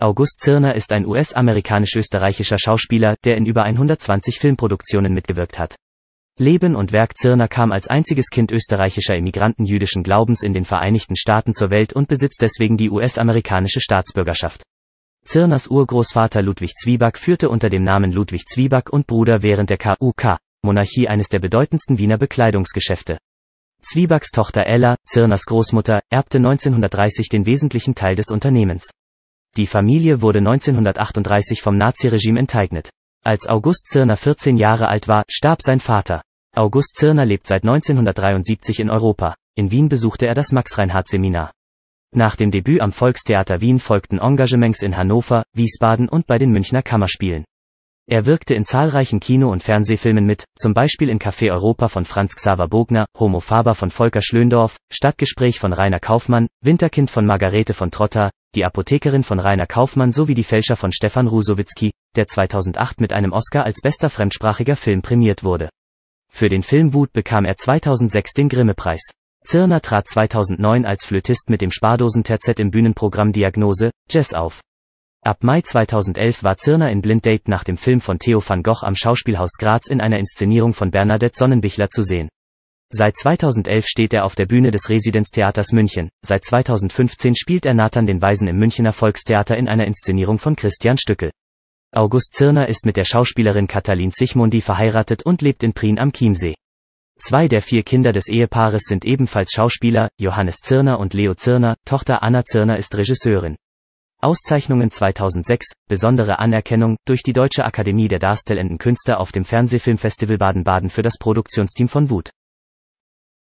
August Zirner ist ein US-amerikanisch-österreichischer Schauspieler, der in über 120 Filmproduktionen mitgewirkt hat. Leben und Werk Zirner kam als einziges Kind österreichischer Immigranten jüdischen Glaubens in den Vereinigten Staaten zur Welt und besitzt deswegen die US-amerikanische Staatsbürgerschaft. Zirners Urgroßvater Ludwig Zwieback führte unter dem Namen Ludwig Zwieback und Bruder während der KUK, Monarchie eines der bedeutendsten Wiener Bekleidungsgeschäfte. Zwiebacks Tochter Ella, Zirners Großmutter, erbte 1930 den wesentlichen Teil des Unternehmens. Die Familie wurde 1938 vom Naziregime enteignet. Als August Zirner 14 Jahre alt war, starb sein Vater. August Zirner lebt seit 1973 in Europa. In Wien besuchte er das Max-Reinhardt-Seminar. Nach dem Debüt am Volkstheater Wien folgten Engagements in Hannover, Wiesbaden und bei den Münchner Kammerspielen. Er wirkte in zahlreichen Kino- und Fernsehfilmen mit, zum Beispiel in Café Europa von Franz Xaver Bogner, Homo Faber von Volker Schlöndorff, Stadtgespräch von Rainer Kaufmann, Winterkind von Margarete von Trotter, Die Apothekerin von Rainer Kaufmann sowie Die Fälscher von Stefan Rusowitzki, der 2008 mit einem Oscar als bester fremdsprachiger Film prämiert wurde. Für den Film Wut bekam er 2006 den Grimme-Preis. Zirner trat 2009 als Flötist mit dem spardosen Spardosentterzett im Bühnenprogramm Diagnose, Jazz auf. Ab Mai 2011 war Zirner in Blind Date nach dem Film von Theo van Gogh am Schauspielhaus Graz in einer Inszenierung von Bernadette Sonnenbichler zu sehen. Seit 2011 steht er auf der Bühne des Residenztheaters München, seit 2015 spielt er Nathan den Weisen im Münchner Volkstheater in einer Inszenierung von Christian Stückel. August Zirner ist mit der Schauspielerin Katalin Sichmundi verheiratet und lebt in Prien am Chiemsee. Zwei der vier Kinder des Ehepaares sind ebenfalls Schauspieler, Johannes Zirner und Leo Zirner, Tochter Anna Zirner ist Regisseurin. Auszeichnungen 2006, besondere Anerkennung durch die Deutsche Akademie der Darstellenden Künste auf dem Fernsehfilmfestival Baden-Baden für das Produktionsteam von Wut.